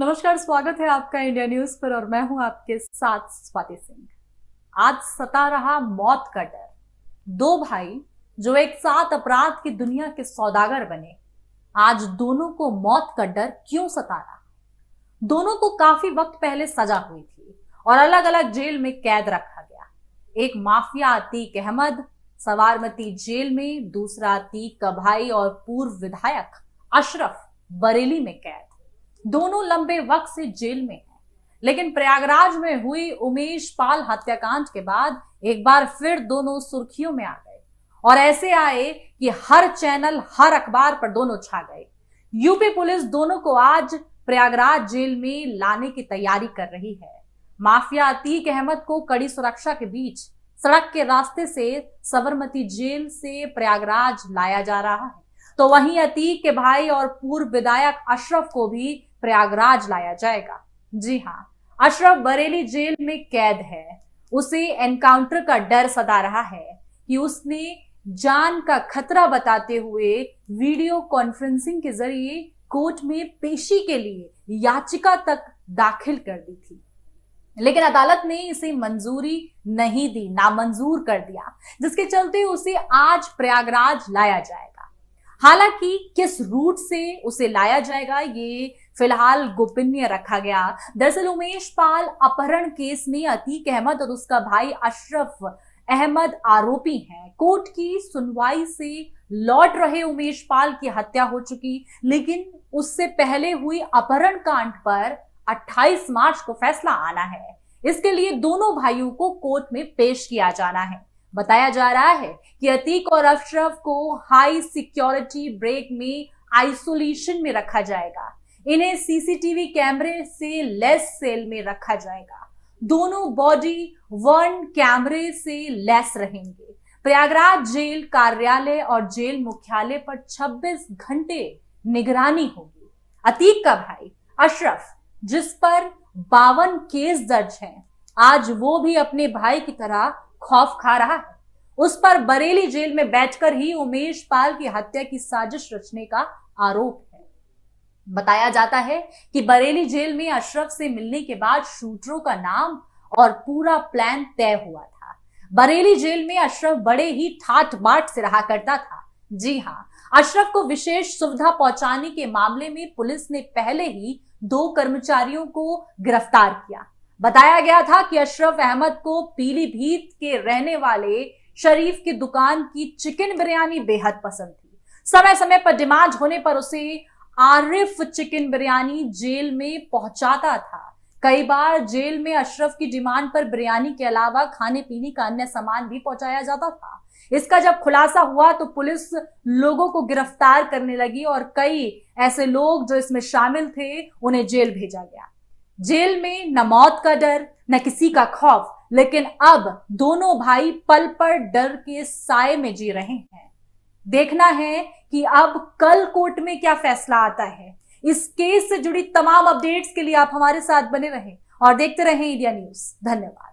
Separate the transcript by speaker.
Speaker 1: नमस्कार स्वागत है आपका इंडिया न्यूज पर और मैं हूं आपके साथ स्वाति सिंह आज सता रहा मौत का डर दो भाई जो एक साथ अपराध की दुनिया के सौदागर बने आज दोनों को मौत का डर क्यों सता रहा दोनों को काफी वक्त पहले सजा हुई थी और अलग अलग जेल में कैद रखा गया एक माफिया अतीक अहमद सवारमती जेल में दूसरा अतीक का भाई और पूर्व विधायक अशरफ बरेली में कैद दोनों लंबे वक्त से जेल में हैं लेकिन प्रयागराज में हुई उमेश पाल हत्याकांड के बाद एक बार फिर दोनों सुर्खियों में आ गए और ऐसे आए कि हर चैनल हर अखबार पर दोनों छा गए यूपी पुलिस दोनों को आज प्रयागराज जेल में लाने की तैयारी कर रही है माफिया अतीक अहमद को कड़ी सुरक्षा के बीच सड़क के रास्ते से सबरमती जेल से प्रयागराज लाया जा रहा है तो वहीं अतीक के भाई और पूर्व विधायक अशरफ को भी प्रयागराज लाया जाएगा जी हाँ अशरफ बरेली जेल में कैद है उसे एनकाउंटर का डर सदा रहा है कि उसने जान का खतरा बताते हुए वीडियो कॉन्फ्रेंसिंग के जरिए कोर्ट में पेशी के लिए याचिका तक दाखिल कर दी थी लेकिन अदालत ने इसे मंजूरी नहीं दी नामंजूर कर दिया जिसके चलते उसे आज प्रयागराज लाया जाएगा हालांकि किस रूट से उसे लाया जाएगा ये फिलहाल गोपनीय रखा गया दरअसल उमेश पाल अपहरण केस में अतीक अहमद और उसका भाई अशरफ अहमद आरोपी हैं कोर्ट की सुनवाई से लौट रहे उमेश पाल की हत्या हो चुकी लेकिन उससे पहले हुई अपहरण कांड पर 28 मार्च को फैसला आना है इसके लिए दोनों भाइयों को कोर्ट में पेश किया जाना है बताया जा रहा है कि अतीक और अशरफ को हाई सिक्योरिटी ब्रेक में आइसोलेशन में रखा जाएगा इन्हें सीसीटीवी कैमरे से लेस सेल में रखा जाएगा दोनों बॉडी वन कैमरे से लेस रहेंगे प्रयागराज जेल कार्यालय और जेल मुख्यालय पर 26 घंटे निगरानी होगी अतीक का भाई अशरफ जिस पर बावन केस दर्ज हैं आज वो भी अपने भाई की तरह खौफ खा रहा है उस पर बरेली जेल में बैठकर ही उमेश पाल की हत्या की साजिश रचने का आरोप है बताया जाता है कि बरेली जेल में अशरफ से मिलने के बाद शूटरों का नाम और पूरा प्लान तय हुआ था बरेली जेल में अशरफ बड़े ही ठाट बाट से रहा करता था जी हाँ अशरफ को विशेष सुविधा पहुंचाने के मामले में पुलिस ने पहले ही दो कर्मचारियों को गिरफ्तार किया बताया गया था कि अशरफ अहमद को पीलीभीत के रहने वाले शरीफ की दुकान की चिकन बिरयानी बेहद पसंद थी समय समय पर डिमांड होने पर उसे आरिफ चिकन बिरयानी जेल में पहुंचाता था कई बार जेल में अशरफ की डिमांड पर बिरयानी के अलावा खाने पीने का अन्य सामान भी पहुंचाया जाता था इसका जब खुलासा हुआ तो पुलिस लोगों को गिरफ्तार करने लगी और कई ऐसे लोग जो इसमें शामिल थे उन्हें जेल भेजा गया जेल में न मौत का डर न किसी का खौफ लेकिन अब दोनों भाई पल पर डर के साय में जी रहे हैं देखना है कि अब कल कोर्ट में क्या फैसला आता है इस केस से जुड़ी तमाम अपडेट्स के लिए आप हमारे साथ बने रहें और देखते रहें इंडिया न्यूज धन्यवाद